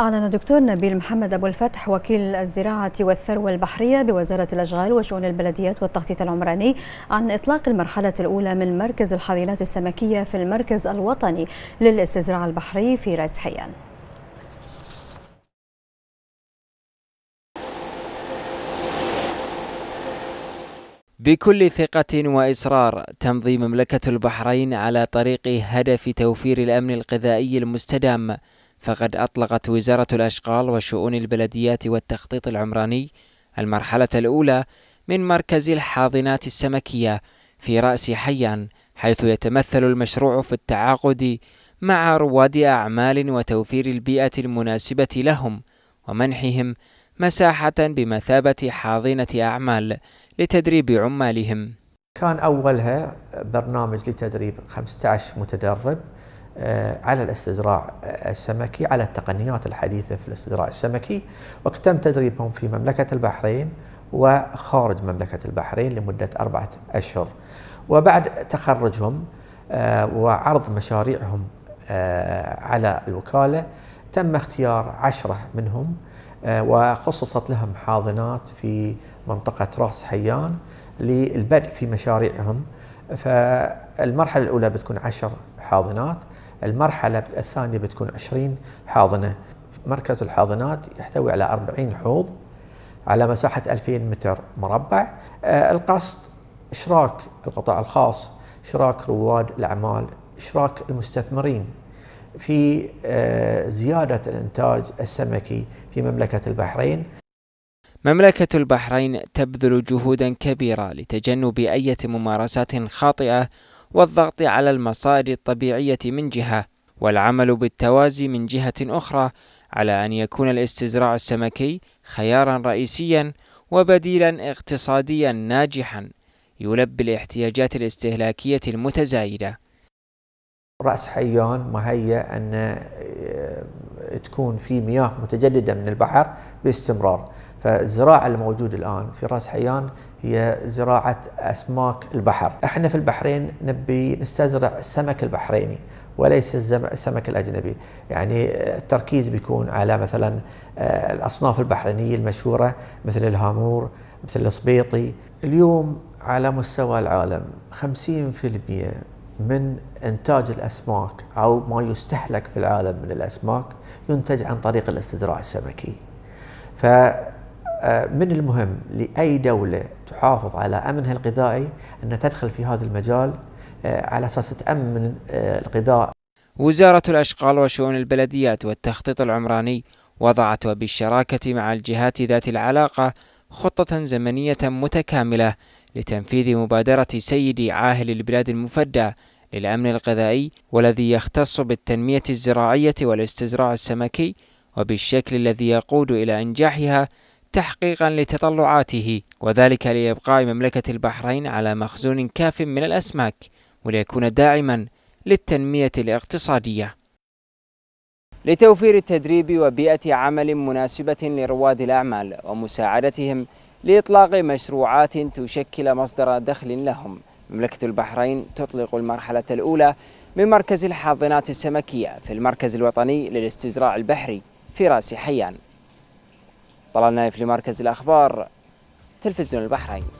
أعلن دكتور نبيل محمد أبو الفتح وكيل الزراعة والثروة البحرية بوزارة الأشغال وشؤون البلديات والتخطيط العمراني عن إطلاق المرحلة الأولى من مركز الحاضنات السمكية في المركز الوطني للاستزراع البحري في راس حيان. بكل ثقة وإصرار تمضي مملكة البحرين على طريق هدف توفير الأمن الغذائي المستدام فقد أطلقت وزارة الأشغال وشؤون البلديات والتخطيط العمراني المرحلة الأولى من مركز الحاضنات السمكية في رأس حيان حيث يتمثل المشروع في التعاقد مع رواد أعمال وتوفير البيئة المناسبة لهم ومنحهم مساحة بمثابة حاضنة أعمال لتدريب عمالهم كان أولها برنامج لتدريب 15 متدرب آه، على الاستزراع السمكي على التقنيات الحديثة في الاستزراع السمكي وتم تدريبهم في مملكة البحرين وخارج مملكة البحرين لمدة أربعة أشهر وبعد تخرجهم آه، وعرض مشاريعهم آه، على الوكالة تم اختيار عشرة منهم وخصصت لهم حاضنات في منطقة راس حيان للبدء في مشاريعهم فالمرحلة الأولى بتكون عشر حاضنات المرحلة الثانية بتكون 20 حاضنة مركز الحاضنات يحتوي على 40 حوض على مساحة 2000 متر مربع آه، القصد إشراك القطاع الخاص إشراك رواد الأعمال إشراك المستثمرين في آه، زيادة الإنتاج السمكي في مملكة البحرين مملكة البحرين تبذل جهودا كبيرة لتجنب أية ممارسات خاطئة والضغط على المصائد الطبيعية من جهة والعمل بالتوازي من جهة أخرى على أن يكون الاستزراع السمكي خيارا رئيسيا وبديلا اقتصاديا ناجحا يلبي الاحتياجات الاستهلاكية المتزايدة رأس حيان مهيأ أن تكون في مياه متجدده من البحر باستمرار فالزراعه الموجوده الان في راس حيان هي زراعه اسماك البحر احنا في البحرين نبي نستزرع السمك البحريني وليس السمك الاجنبي يعني التركيز بيكون على مثلا آه، الاصناف البحرينيه المشهوره مثل الهامور مثل السبيطي اليوم على مستوى العالم 50% من إنتاج الأسماك أو ما يستهلك في العالم من الأسماك ينتج عن طريق الاستزراع السمكي ف آه، من المهم لأي دولة تحافظ على أمنها الغذائي أن تدخل في هذا المجال آه، على أساس تأمن آه، الغذاء وزارة الأشغال وشؤون البلديات والتخطيط العمراني وضعت وبالشراكة مع الجهات ذات العلاقة خطة زمنية متكاملة لتنفيذ مبادرة سيدي عاهل البلاد المفدى للأمن الغذائي والذي يختص بالتنمية الزراعية والاستزراع السمكي وبالشكل الذي يقود إلى إنجاحها تحقيقا لتطلعاته وذلك لإبقاء مملكة البحرين على مخزون كاف من الأسماك وليكون داعما للتنمية الاقتصادية لتوفير التدريب وبيئة عمل مناسبة لرواد الأعمال ومساعدتهم لإطلاق مشروعات تشكل مصدر دخل لهم مملكة البحرين تطلق المرحلة الأولى من مركز الحاضنات السمكية في المركز الوطني للاستزراع البحري في راس حيان طلال نايف لمركز الأخبار تلفزيون البحرين